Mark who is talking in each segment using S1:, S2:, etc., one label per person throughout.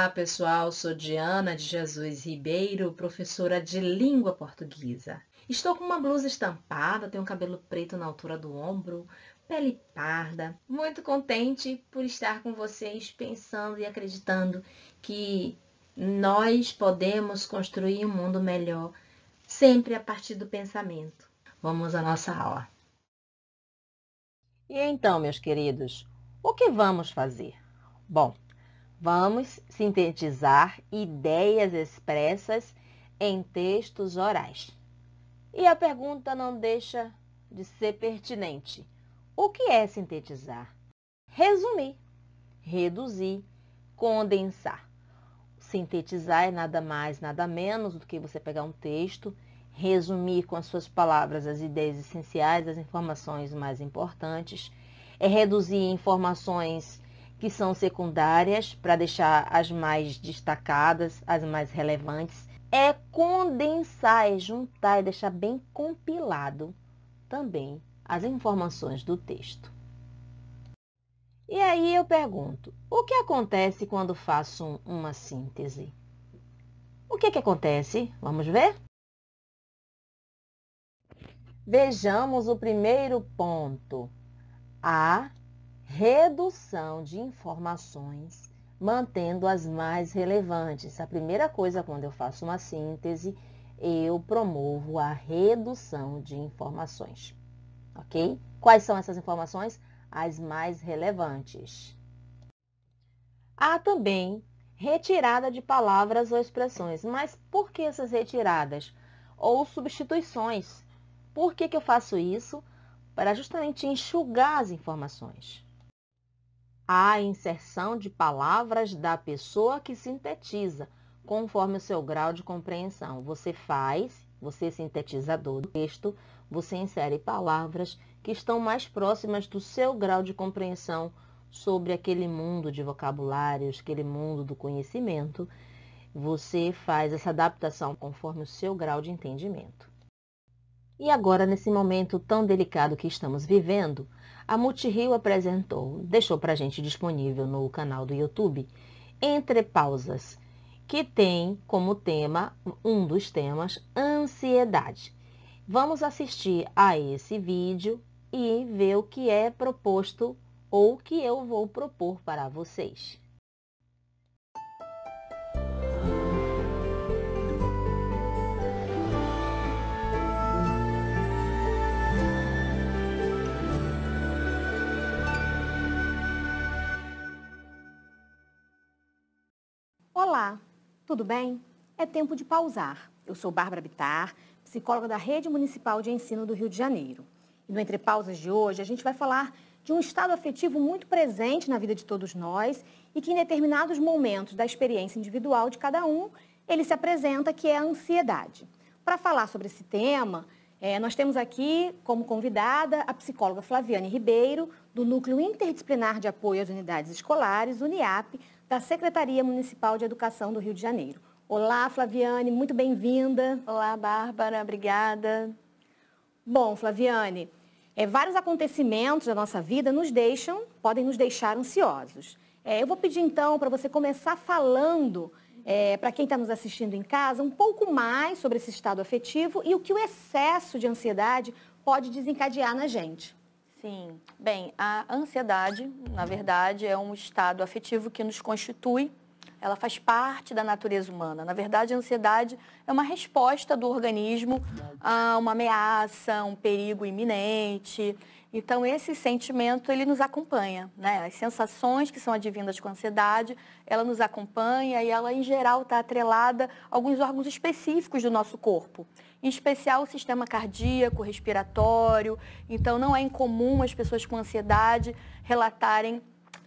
S1: Olá, pessoal. Sou Diana de Jesus Ribeiro, professora de língua portuguesa. Estou com uma blusa estampada, tenho um cabelo preto na altura do ombro, pele parda. Muito contente por estar com vocês pensando e acreditando que nós podemos construir um mundo melhor sempre a partir do pensamento. Vamos à nossa aula. E então, meus queridos, o que vamos fazer? Bom, Vamos sintetizar ideias expressas em textos orais. E a pergunta não deixa de ser pertinente. O que é sintetizar? Resumir, reduzir, condensar. Sintetizar é nada mais, nada menos do que você pegar um texto, resumir com as suas palavras as ideias essenciais, as informações mais importantes, é reduzir informações que são secundárias, para deixar as mais destacadas, as mais relevantes, é condensar, é juntar e é deixar bem compilado também as informações do texto. E aí eu pergunto, o que acontece quando faço uma síntese? O que, é que acontece? Vamos ver? Vejamos o primeiro ponto. A redução de informações, mantendo as mais relevantes. A primeira coisa, quando eu faço uma síntese, eu promovo a redução de informações. Ok? Quais são essas informações? As mais relevantes. Há também retirada de palavras ou expressões. Mas por que essas retiradas? Ou substituições. Por que, que eu faço isso? Para justamente enxugar as informações. A inserção de palavras da pessoa que sintetiza, conforme o seu grau de compreensão. Você faz, você é sintetizador do texto, você insere palavras que estão mais próximas do seu grau de compreensão sobre aquele mundo de vocabulários, aquele mundo do conhecimento. Você faz essa adaptação conforme o seu grau de entendimento. E agora, nesse momento tão delicado que estamos vivendo, a Multirio apresentou, deixou para a gente disponível no canal do YouTube, Entre Pausas, que tem como tema, um dos temas, ansiedade. Vamos assistir a esse vídeo e ver o que é proposto ou o que eu vou propor para vocês.
S2: Olá, tudo bem? É tempo de pausar. Eu sou Bárbara Bitar, psicóloga da Rede Municipal de Ensino do Rio de Janeiro. E no Entre Pausas de hoje, a gente vai falar de um estado afetivo muito presente na vida de todos nós e que em determinados momentos da experiência individual de cada um, ele se apresenta, que é a ansiedade. Para falar sobre esse tema, é, nós temos aqui como convidada a psicóloga Flaviane Ribeiro, do Núcleo Interdisciplinar de Apoio às Unidades Escolares, UNIAP, da Secretaria Municipal de Educação do Rio de Janeiro. Olá, Flaviane, muito bem-vinda. Olá, Bárbara, obrigada. Bom, Flaviane, é, vários acontecimentos da nossa vida nos deixam, podem nos deixar ansiosos. É, eu vou pedir então para você começar falando é, para quem está nos assistindo em casa, um pouco mais sobre esse estado afetivo e o que o excesso de ansiedade pode desencadear na gente. Sim. Bem, a ansiedade, na verdade,
S3: é um estado afetivo que nos constitui. Ela faz parte da natureza humana. Na verdade, a ansiedade é uma resposta do organismo a uma ameaça, um perigo iminente. Então, esse sentimento, ele nos acompanha, né? As sensações que são advindas com a ansiedade, ela nos acompanha e ela, em geral, está atrelada a alguns órgãos específicos do nosso corpo, em especial o sistema cardíaco, respiratório. Então, não é incomum as pessoas com ansiedade relatarem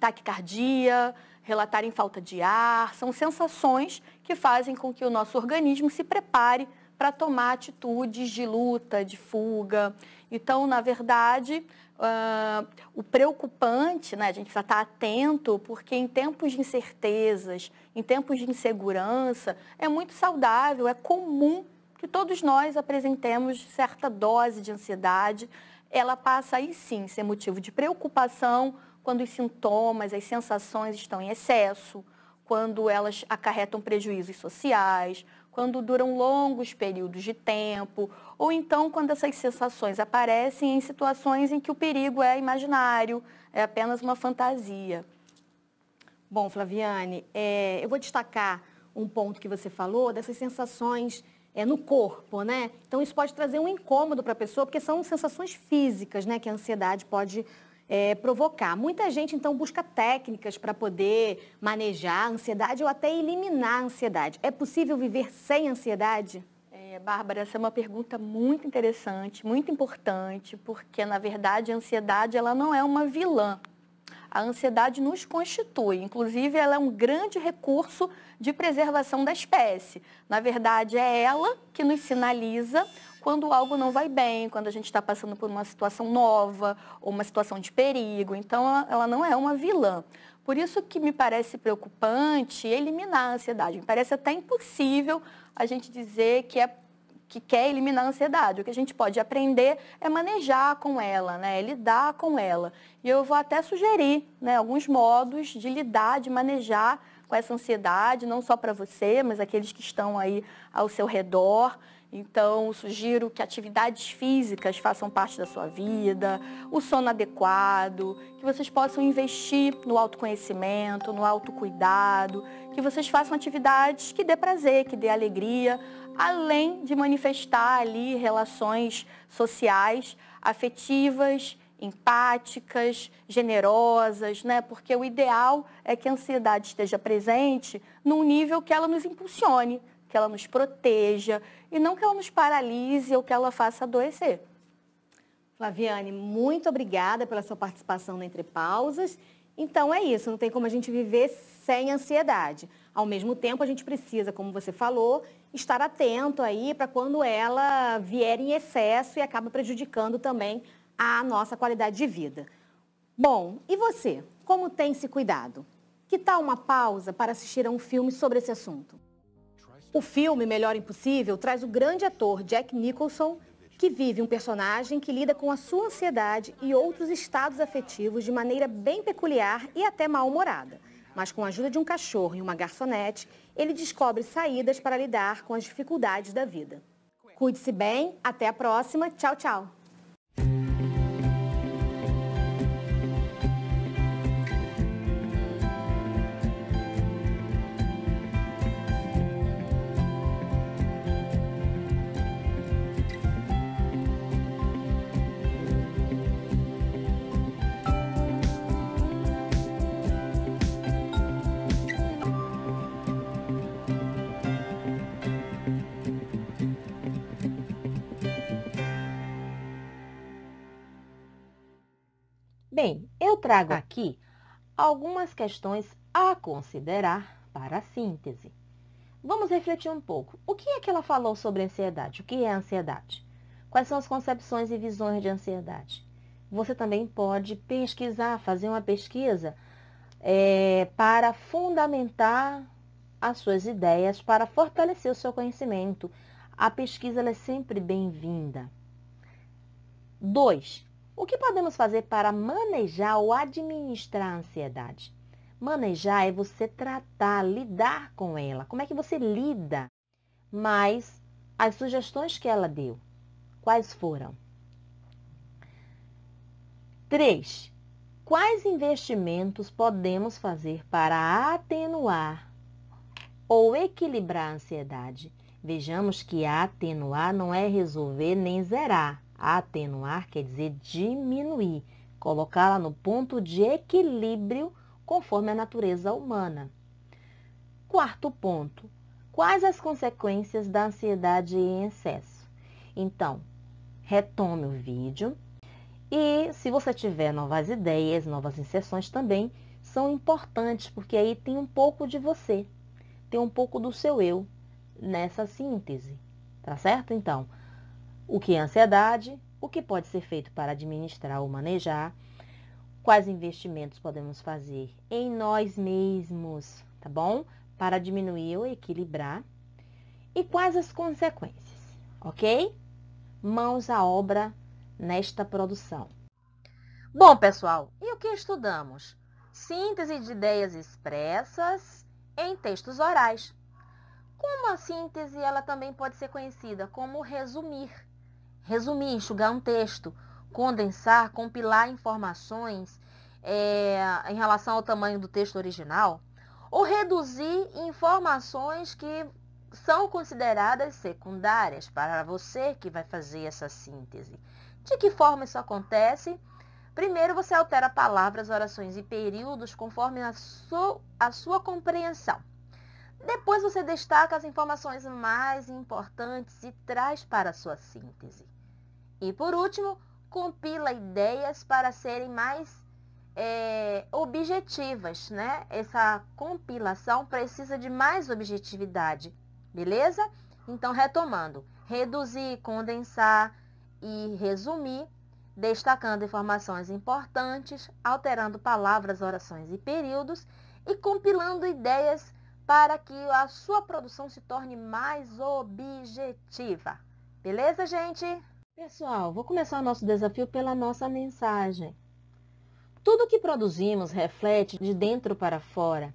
S3: taquicardia, relatarem falta de ar. São sensações que fazem com que o nosso organismo se prepare para tomar atitudes de luta, de fuga. Então, na verdade, uh, o preocupante, né, a gente precisa estar tá atento, porque em tempos de incertezas, em tempos de insegurança, é muito saudável, é comum que todos nós apresentemos certa dose de ansiedade. Ela passa aí sim ser motivo de preocupação quando os sintomas, as sensações estão em excesso, quando elas acarretam prejuízos sociais, quando duram longos períodos de tempo, ou então quando essas sensações aparecem em situações em que o perigo é imaginário, é apenas uma fantasia.
S2: Bom, Flaviane, é, eu vou destacar um ponto que você falou dessas sensações é, no corpo, né? Então isso pode trazer um incômodo para a pessoa, porque são sensações físicas, né? Que a ansiedade pode é, provocar. Muita gente, então, busca técnicas para poder manejar a ansiedade ou até eliminar a ansiedade. É possível viver sem ansiedade? É, Bárbara, essa é uma pergunta muito interessante, muito
S3: importante, porque, na verdade, a ansiedade ela não é uma vilã. A ansiedade nos constitui, inclusive ela é um grande recurso de preservação da espécie. Na verdade, é ela que nos sinaliza quando algo não vai bem, quando a gente está passando por uma situação nova ou uma situação de perigo. Então, ela, ela não é uma vilã. Por isso que me parece preocupante eliminar a ansiedade. Me parece até impossível a gente dizer que é que quer eliminar a ansiedade. O que a gente pode aprender é manejar com ela, né? É lidar com ela. E eu vou até sugerir né, alguns modos de lidar, de manejar com essa ansiedade, não só para você, mas aqueles que estão aí ao seu redor. Então, sugiro que atividades físicas façam parte da sua vida, o sono adequado, que vocês possam investir no autoconhecimento, no autocuidado, que vocês façam atividades que dê prazer, que dê alegria, além de manifestar ali relações sociais afetivas, empáticas, generosas, né? Porque o ideal é que a ansiedade esteja presente num nível que ela nos impulsione,
S2: que ela nos proteja e não que ela nos paralise ou que ela faça adoecer. Flaviane, muito obrigada pela sua participação no Entre Pausas. Então é isso, não tem como a gente viver sem ansiedade. Ao mesmo tempo, a gente precisa, como você falou, estar atento aí para quando ela vier em excesso e acaba prejudicando também a nossa qualidade de vida. Bom, e você? Como tem se cuidado? Que tal uma pausa para assistir a um filme sobre esse assunto? O filme Melhor Impossível traz o grande ator Jack Nicholson, que vive um personagem que lida com a sua ansiedade e outros estados afetivos de maneira bem peculiar e até mal-humorada. Mas com a ajuda de um cachorro e uma garçonete, ele descobre saídas para lidar com as dificuldades da vida. Cuide-se bem, até a próxima, tchau, tchau!
S1: trago tá. aqui algumas questões a considerar para a síntese. Vamos refletir um pouco. O que é que ela falou sobre ansiedade? O que é ansiedade? Quais são as concepções e visões de ansiedade? Você também pode pesquisar, fazer uma pesquisa é, para fundamentar as suas ideias, para fortalecer o seu conhecimento. A pesquisa é sempre bem-vinda. 2. O que podemos fazer para manejar ou administrar a ansiedade? Manejar é você tratar, lidar com ela. Como é que você lida? Mas as sugestões que ela deu, quais foram? 3. Quais investimentos podemos fazer para atenuar ou equilibrar a ansiedade? Vejamos que atenuar não é resolver nem zerar Atenuar quer dizer diminuir, colocá-la no ponto de equilíbrio conforme a natureza humana. Quarto ponto: quais as consequências da ansiedade em excesso? Então, retome o vídeo e se você tiver novas ideias, novas inserções também são importantes, porque aí tem um pouco de você, tem um pouco do seu eu nessa síntese, tá certo? Então, o que é ansiedade, o que pode ser feito para administrar ou manejar, quais investimentos podemos fazer em nós mesmos, tá bom? Para diminuir ou equilibrar e quais as consequências, ok? Mãos à obra nesta produção. Bom, pessoal, e o que estudamos? Síntese de ideias expressas em textos orais. Como a síntese, ela também pode ser conhecida como resumir resumir, enxugar um texto, condensar, compilar informações é, em relação ao tamanho do texto original, ou reduzir informações que são consideradas secundárias para você que vai fazer essa síntese. De que forma isso acontece? Primeiro, você altera palavras, orações e períodos conforme a, su a sua compreensão. Depois, você destaca as informações mais importantes e traz para a sua síntese. E por último, compila ideias para serem mais é, objetivas, né? Essa compilação precisa de mais objetividade, beleza? Então, retomando, reduzir, condensar e resumir, destacando informações importantes, alterando palavras, orações e períodos e compilando ideias para que a sua produção se torne mais objetiva. Beleza, gente? Pessoal, vou começar o nosso desafio pela nossa mensagem. Tudo que produzimos reflete de dentro para fora.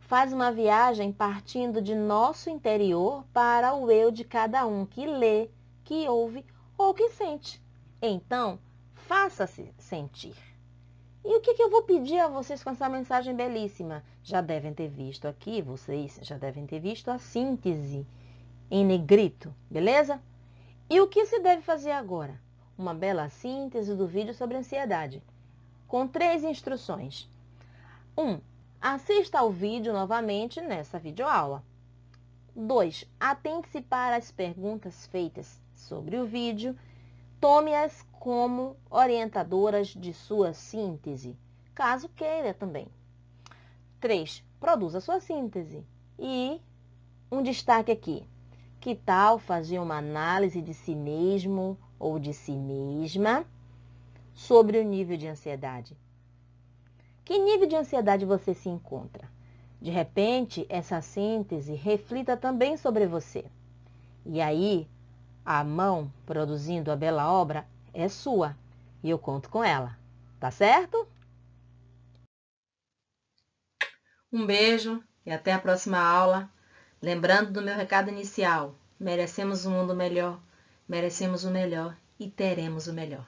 S1: Faz uma viagem partindo de nosso interior para o eu de cada um que lê, que ouve ou que sente. Então, faça-se sentir. E o que, que eu vou pedir a vocês com essa mensagem belíssima? Já devem ter visto aqui, vocês já devem ter visto a síntese em negrito, beleza? E o que se deve fazer agora? Uma bela síntese do vídeo sobre ansiedade, com três instruções. 1. Um, assista ao vídeo novamente nessa videoaula. 2. Atente-se para as perguntas feitas sobre o vídeo. Tome-as como orientadoras de sua síntese, caso queira também. 3. Produza sua síntese. E um destaque aqui. Que tal fazer uma análise de si mesmo ou de si mesma sobre o nível de ansiedade? Que nível de ansiedade você se encontra? De repente, essa síntese reflita também sobre você. E aí, a mão produzindo a bela obra é sua e eu conto com ela. Tá certo? Um beijo e até a próxima aula. Lembrando do meu recado inicial, merecemos um mundo melhor, merecemos o melhor e teremos o melhor.